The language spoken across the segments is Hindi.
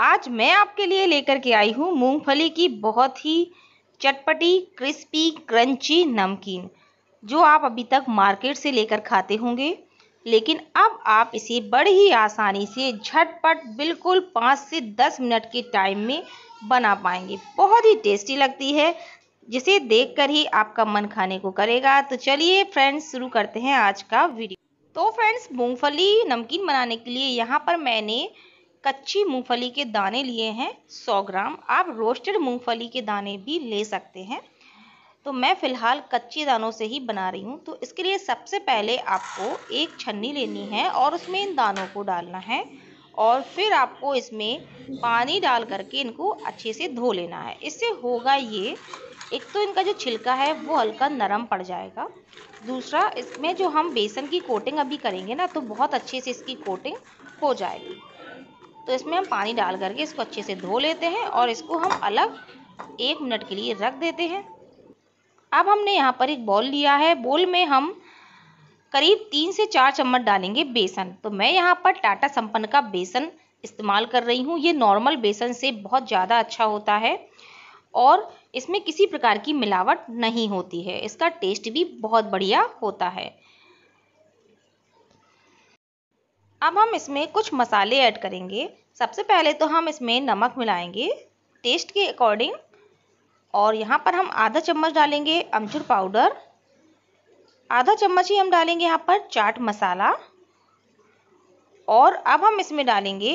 आज मैं आपके लिए लेकर के आई हूँ मूंगफली की बहुत ही चटपटी क्रिस्पी क्रंची नमकीन जो आप अभी तक मार्केट से लेकर खाते होंगे लेकिन अब आप इसे बड़ी ही आसानी से झटपट बिल्कुल पाँच से दस मिनट के टाइम में बना पाएंगे बहुत ही टेस्टी लगती है जिसे देखकर ही आपका मन खाने को करेगा तो चलिए फ्रेंड्स शुरू करते हैं आज का वीडियो तो फ्रेंड्स मूंगफली नमकीन बनाने के लिए यहाँ पर मैंने कच्ची मूंगफली के दाने लिए हैं 100 ग्राम आप रोस्टेड मूंगफली के दाने भी ले सकते हैं तो मैं फ़िलहाल कच्चे दानों से ही बना रही हूँ तो इसके लिए सबसे पहले आपको एक छन्नी लेनी है और उसमें इन दानों को डालना है और फिर आपको इसमें पानी डाल करके इनको अच्छे से धो लेना है इससे होगा ये एक तो इनका जो छिलका है वो हल्का नरम पड़ जाएगा दूसरा इसमें जो हम बेसन की कोटिंग अभी करेंगे ना तो बहुत अच्छे से इसकी कोटिंग हो जाएगी तो इसमें हम पानी डाल करके इसको अच्छे से धो लेते हैं और इसको हम अलग एक मिनट के लिए रख देते हैं अब हमने यहाँ पर एक बॉल लिया है बॉल में हम करीब तीन से चार चम्मच डालेंगे बेसन तो मैं यहाँ पर टाटा संपन्न का बेसन इस्तेमाल कर रही हूँ ये नॉर्मल बेसन से बहुत ज़्यादा अच्छा होता है और इसमें किसी प्रकार की मिलावट नहीं होती है इसका टेस्ट भी बहुत बढ़िया होता है अब हम इसमें कुछ मसाले ऐड करेंगे सबसे पहले तो हम इसमें नमक मिलाएंगे टेस्ट के अकॉर्डिंग और यहाँ पर हम आधा चम्मच डालेंगे अमचूर पाउडर आधा चम्मच ही हम डालेंगे यहाँ पर चाट मसाला और अब हम इसमें डालेंगे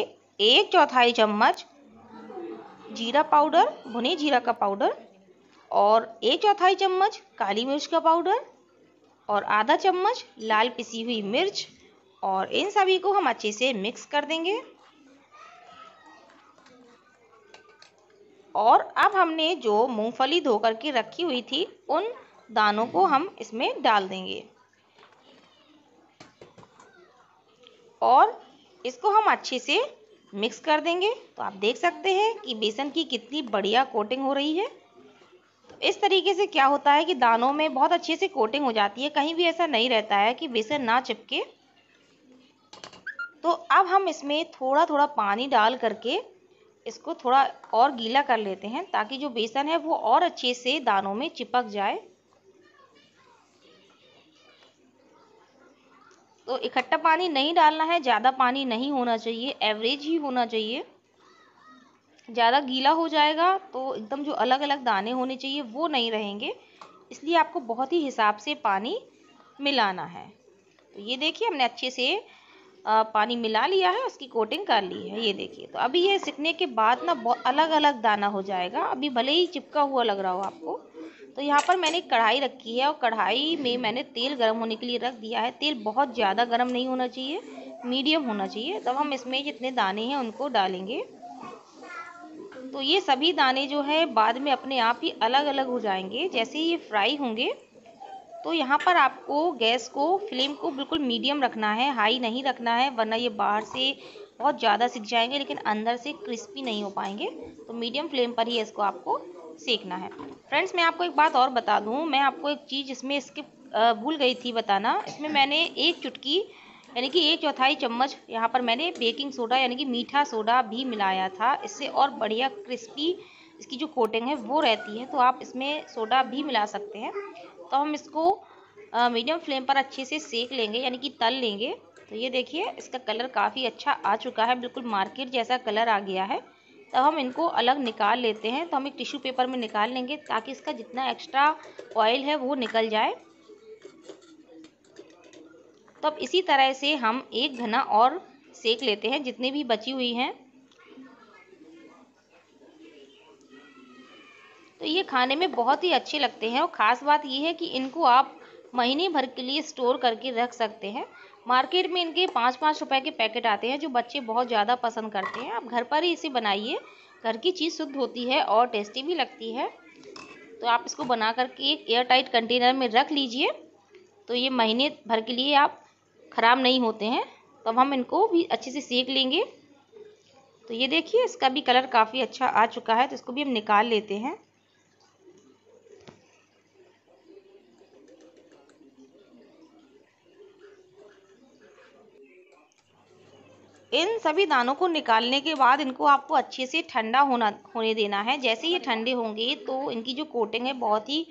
एक चौथाई चम्मच जीरा पाउडर भुने जीरा का पाउडर और एक चौथाई चम्मच काली मिर्च का पाउडर और आधा चम्मच लाल पिसी हुई मिर्च और इन सभी को हम अच्छे से मिक्स कर देंगे और अब हमने जो मूंगफली धोकर के रखी हुई थी उन दानों को हम इसमें डाल देंगे और इसको हम अच्छे से मिक्स कर देंगे तो आप देख सकते हैं कि बेसन की कितनी बढ़िया कोटिंग हो रही है तो इस तरीके से क्या होता है कि दानों में बहुत अच्छे से कोटिंग हो जाती है कहीं भी ऐसा नहीं रहता है कि बेसन ना चिपके तो अब हम इसमें थोड़ा थोड़ा पानी डाल करके इसको थोड़ा और गीला कर लेते हैं ताकि जो बेसन है वो और अच्छे से दानों में चिपक जाए तो इकट्ठा पानी नहीं डालना है ज़्यादा पानी नहीं होना चाहिए एवरेज ही होना चाहिए ज़्यादा गीला हो जाएगा तो एकदम जो अलग अलग दाने होने चाहिए वो नहीं रहेंगे इसलिए आपको बहुत ही हिसाब से पानी मिलाना है तो ये देखिए हमने अच्छे से पानी मिला लिया है उसकी कोटिंग कर ली है ये देखिए तो अभी ये सिकने के बाद ना बहुत अलग अलग दाना हो जाएगा अभी भले ही चिपका हुआ लग रहा हो आपको तो यहाँ पर मैंने कढ़ाई रखी है और कढ़ाई में मैंने तेल गर्म होने के लिए रख दिया है तेल बहुत ज़्यादा गर्म नहीं होना चाहिए मीडियम होना चाहिए तब हम इसमें जितने दाने हैं उनको डालेंगे तो ये सभी दाने जो है बाद में अपने आप ही अलग अलग हो जाएंगे जैसे ही ये फ्राई होंगे तो यहाँ पर आपको गैस को फ्लेम को बिल्कुल मीडियम रखना है हाई नहीं रखना है वरना ये बाहर से बहुत ज़्यादा सिक जाएंगे लेकिन अंदर से क्रिस्पी नहीं हो पाएंगे तो मीडियम फ्लेम पर ही इसको आपको सेकना है फ्रेंड्स मैं आपको एक बात और बता दूँ मैं आपको एक चीज़ इसमें स्किप भूल गई थी बताना इसमें मैंने एक चुटकी यानी कि एक चौथाई चम्मच यहाँ पर मैंने बेकिंग सोडा यानी कि मीठा सोडा भी मिलाया था इससे और बढ़िया क्रिस्पी इसकी जो कोटिंग है वो रहती है तो आप इसमें सोडा भी मिला सकते हैं तो हम इसको मीडियम फ्लेम पर अच्छे से सेक लेंगे यानी कि तल लेंगे तो ये देखिए इसका कलर काफ़ी अच्छा आ चुका है बिल्कुल मार्केट जैसा कलर आ गया है तब तो हम इनको अलग निकाल लेते हैं तो हम एक टिश्यू पेपर में निकाल लेंगे ताकि इसका जितना एक्स्ट्रा ऑयल है वो निकल जाए तो अब इसी तरह से हम एक घना और सेक लेते हैं जितनी भी बची हुई हैं तो ये खाने में बहुत ही अच्छे लगते हैं और ख़ास बात ये है कि इनको आप महीने भर के लिए स्टोर करके रख सकते हैं मार्केट में इनके पाँच पाँच रुपए के पैकेट आते हैं जो बच्चे बहुत ज़्यादा पसंद करते हैं आप घर पर ही इसे बनाइए घर की चीज़ शुद्ध होती है और टेस्टी भी लगती है तो आप इसको बना करके एक एयर टाइट कंटेनर में रख लीजिए तो ये महीने भर के लिए आप ख़राब नहीं होते हैं तो अब हम इनको भी अच्छे से सेक लेंगे तो ये देखिए इसका भी कलर काफ़ी अच्छा आ चुका है तो इसको भी हम निकाल लेते हैं इन सभी दानों को निकालने के बाद इनको आपको अच्छे से ठंडा होना होने देना है जैसे ये ठंडे होंगे तो इनकी जो कोटिंग है बहुत ही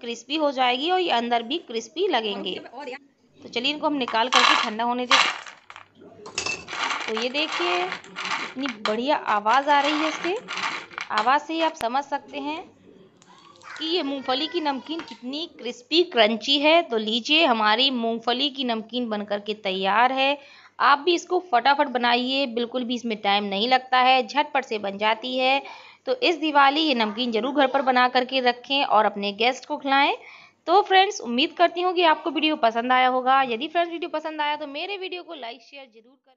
क्रिस्पी हो जाएगी और ये अंदर भी क्रिस्पी लगेंगे तो चलिए इनको हम निकाल करके ठंडा होने देते तो ये देखिए इतनी बढ़िया आवाज़ आ रही है इसके आवाज़ से ही आप समझ सकते हैं कि ये मूंगफली की नमकीन कितनी क्रिस्पी क्रंची है तो लीजिए हमारी मूंगफली की नमकीन बनकर के तैयार है आप भी इसको फटाफट बनाइए बिल्कुल भी इसमें टाइम नहीं लगता है झटपट से बन जाती है तो इस दिवाली ये नमकीन ज़रूर घर पर बना करके रखें और अपने गेस्ट को खिलाएं तो फ्रेंड्स उम्मीद करती हूँ कि आपको वीडियो पसंद आया होगा यदि फ्रेंड्स वीडियो पसंद आया तो मेरे वीडियो को लाइक शेयर जरूर करें